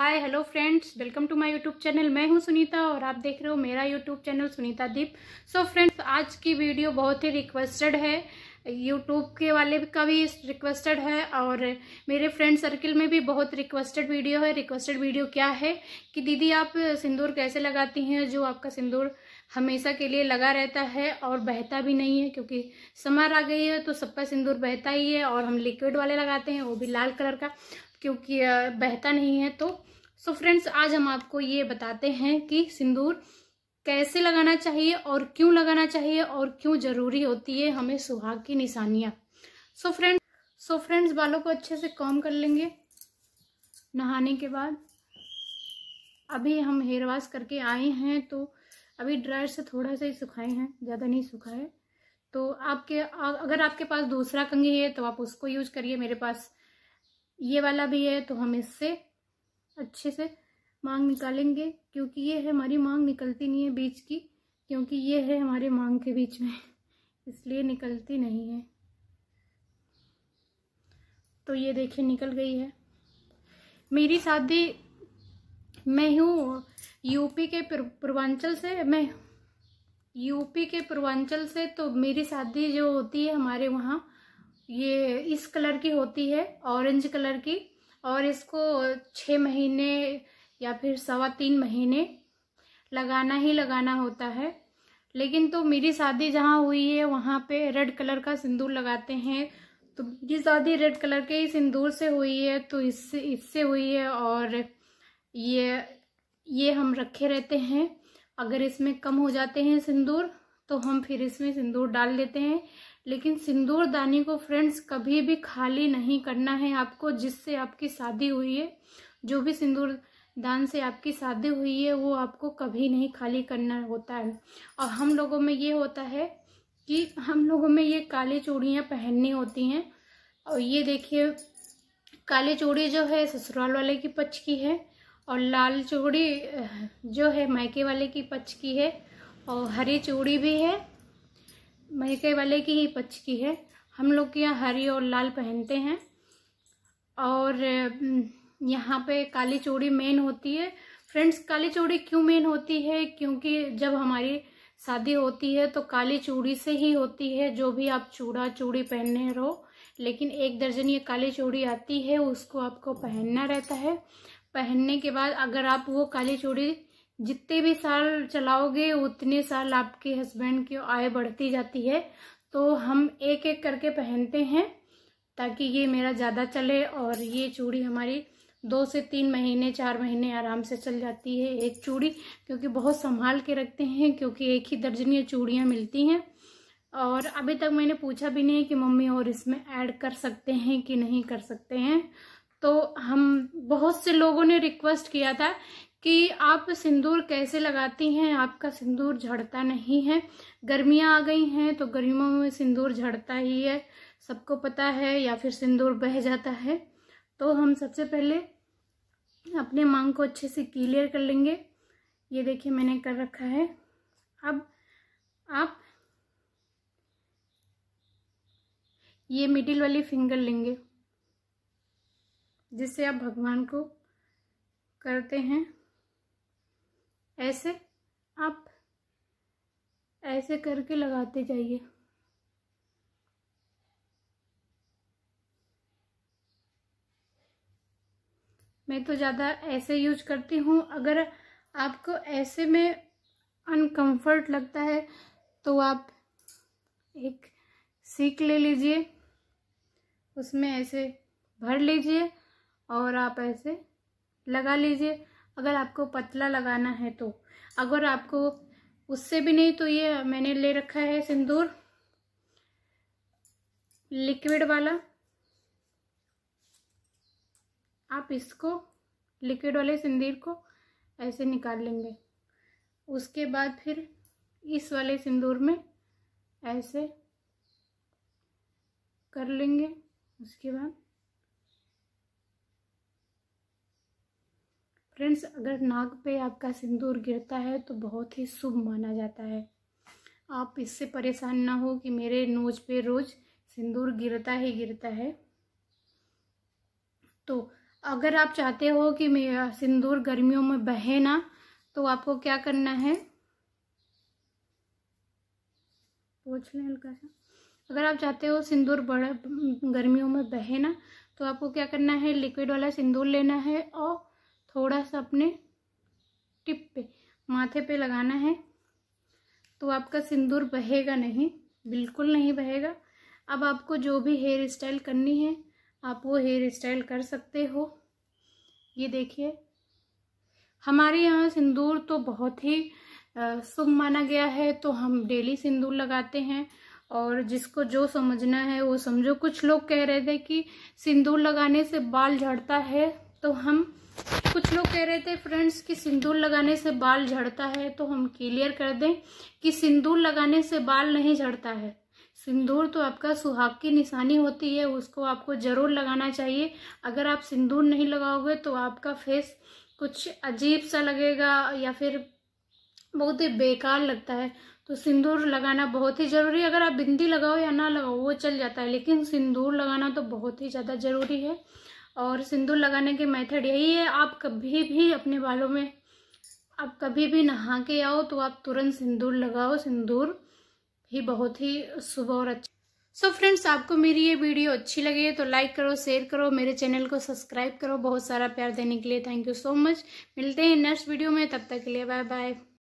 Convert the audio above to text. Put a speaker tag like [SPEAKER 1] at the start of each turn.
[SPEAKER 1] hi hello friends welcome to my YouTube channel मैं हूं सुनीता और आप देख रहे हो मेरा YouTube channel Sunita Deep so friends आज की वीडियो बहुत ही रिक्वेस्टेड है यूट्यूब के वाले का भी रिक्वेस्टेड है और मेरे फ्रेंड सर्किल में भी बहुत रिक्वेस्टेड वीडियो है रिक्वेस्टेड वीडियो क्या है कि दीदी आप सिंदूर कैसे लगाती हैं जो आपका सिंदूर हमेशा के लिए लगा रहता है और बहता भी नहीं है क्योंकि समर आ गई है तो सबका सिंदूर बहता ही है और हम लिक्विड वाले लगाते हैं वो भी लाल कलर का क्योंकि बहता नहीं है तो सो so फ्रेंड्स आज हम आपको ये बताते हैं कि सिंदूर कैसे लगाना चाहिए और क्यों लगाना चाहिए और क्यों ज़रूरी होती है हमें सुहाग की निशानियाँ सो फ्रेंड सो फ्रेंड्स बालों को अच्छे से कॉम कर लेंगे नहाने के बाद अभी हम हेयर वॉश करके आए हैं तो अभी ड्रायर से थोड़ा सा ही सुखाए हैं ज़्यादा नहीं सुखाए तो आपके अगर आपके पास दूसरा कंघी है तो आप उसको यूज करिए मेरे पास ये वाला भी है तो हम इससे अच्छे से मांग निकालेंगे क्योंकि ये है हमारी मांग निकलती नहीं है बीच की क्योंकि ये है हमारे मांग के बीच में इसलिए निकलती नहीं है तो ये देखिए निकल गई है मेरी शादी मैं हूँ यूपी के पूर्वांचल से मैं यूपी के पूर्वांचल से तो मेरी शादी जो होती है हमारे वहाँ ये इस कलर की होती है ऑरेंज कलर की और इसको छः महीने या फिर सवा तीन महीने लगाना ही लगाना होता है लेकिन तो मेरी शादी जहाँ हुई है वहाँ पे रेड कलर का सिंदूर लगाते हैं तो मेरी शादी रेड कलर के ही सिंदूर से हुई है तो इससे इससे हुई है और ये ये हम रखे रहते हैं अगर इसमें कम हो जाते हैं सिंदूर तो हम फिर इसमें सिंदूर डाल देते हैं लेकिन सिंदूरदानी को फ्रेंड्स कभी भी खाली नहीं करना है आपको जिससे आपकी शादी हुई है जो भी सिंदूर दान से आपकी शादी हुई है वो आपको कभी नहीं खाली करना होता है और हम लोगों में ये होता है कि हम लोगों में ये काली चूड़ियाँ पहननी होती हैं और ये देखिए काली चूड़ी जो है ससुराल वाले की पक्ष की है और लाल चूड़ी जो है मायके वाले की पक्ष की है और हरी चूड़ी भी है महके वाले की ही पक्ष की है हम लोग के यहाँ हरी और लाल पहनते हैं और यहाँ पे काली चूड़ी मेन होती है फ्रेंड्स काली चूड़ी क्यों मेन होती है क्योंकि जब हमारी शादी होती है तो काली चूड़ी से ही होती है जो भी आप चूड़ा चूड़ी पहनने रहो लेकिन एक दर्जन ये काली चूड़ी आती है उसको आपको पहनना रहता है पहनने के बाद अगर आप वो काली चूड़ी जितने भी साल चलाओगे उतने साल आपके हस्बैंड की आय बढ़ती जाती है तो हम एक एक करके पहनते हैं ताकि ये मेरा ज़्यादा चले और ये चूड़ी हमारी दो से तीन महीने चार महीने आराम से चल जाती है एक चूड़ी क्योंकि बहुत संभाल के रखते हैं क्योंकि एक ही दर्जन ये चूड़ियाँ मिलती हैं और अभी तक मैंने पूछा भी नहीं कि मम्मी और इसमें ऐड कर सकते हैं कि नहीं कर सकते हैं तो हम बहुत से लोगों ने रिक्वेस्ट किया था कि आप सिंदूर कैसे लगाती हैं आपका सिंदूर झड़ता नहीं है गर्मियां आ गई हैं तो गर्मियों में सिंदूर झड़ता ही है सबको पता है या फिर सिंदूर बह जाता है तो हम सबसे पहले अपने मांग को अच्छे से क्लियर कर लेंगे ये देखिए मैंने कर रखा है अब आप ये मिडिल वाली फिंगर लेंगे जिससे आप भगवान को करते हैं ऐसे आप ऐसे करके लगाते जाइए मैं तो ज़्यादा ऐसे यूज करती हूँ अगर आपको ऐसे में अनकंफर्ट लगता है तो आप एक सीख ले लीजिए उसमें ऐसे भर लीजिए और आप ऐसे लगा लीजिए अगर आपको पतला लगाना है तो अगर आपको उससे भी नहीं तो ये मैंने ले रखा है सिंदूर लिक्विड वाला आप इसको लिक्विड वाले सिंदूर को ऐसे निकाल लेंगे उसके बाद फिर इस वाले सिंदूर में ऐसे कर लेंगे उसके बाद फ्रेंड्स अगर नाक पे आपका सिंदूर गिरता है तो बहुत ही शुभ माना जाता है आप इससे परेशान ना हो कि मेरे नोज पे रोज सिंदूर गिरता ही गिरता है तो अगर आप चाहते हो कि मेरा सिंदूर गर्मियों में बहे ना तो आपको क्या करना है लें हल्का सा अगर आप चाहते हो सिंदूर बड़ा गर्मियों में बहे ना तो आपको क्या करना है लिक्विड वाला सिंदूर लेना है और थोड़ा सा अपने टिप पे माथे पे लगाना है तो आपका सिंदूर बहेगा नहीं बिल्कुल नहीं बहेगा अब आपको जो भी हेयर स्टाइल करनी है आप वो हेयर स्टाइल कर सकते हो ये देखिए हमारे यहाँ सिंदूर तो बहुत ही शुभ माना गया है तो हम डेली सिंदूर लगाते हैं और जिसको जो समझना है वो समझो कुछ लोग कह रहे थे कि सिंदूर लगाने से बाल झड़ता है तो हम कुछ लोग कह रहे थे फ्रेंड्स कि सिंदूर लगाने से बाल झड़ता है तो हम क्लियर कर दें कि सिंदूर लगाने से बाल नहीं झड़ता है सिंदूर तो आपका सुहाग की निशानी होती है उसको आपको ज़रूर लगाना चाहिए अगर आप सिंदूर नहीं लगाओगे तो आपका फेस कुछ अजीब सा लगेगा या फिर बहुत ही बेकार लगता है तो सिंदूर लगाना बहुत ही ज़रूरी है अगर आप बिंदी लगाओ या ना लगाओ वो चल जाता है लेकिन सिंदूर लगाना तो बहुत ही ज़्यादा ज़रूरी है और सिंदूर लगाने के मेथड यही है आप कभी भी अपने बालों में आप कभी भी नहा के आओ तो आप तुरंत सिंदूर लगाओ सिंदूर ही बहुत ही सुबह और अच्छा सो so फ्रेंड्स आपको मेरी ये वीडियो अच्छी लगी है तो लाइक करो शेयर करो मेरे चैनल को सब्सक्राइब करो बहुत सारा प्यार देने के लिए थैंक यू सो मच मिलते हैं नेक्स्ट वीडियो में तब तक के लिए बाय बाय